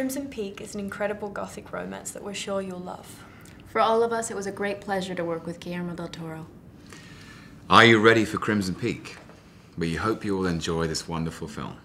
Crimson Peak is an incredible gothic romance that we're sure you'll love. For all of us, it was a great pleasure to work with Guillermo del Toro. Are you ready for Crimson Peak? We hope you will enjoy this wonderful film.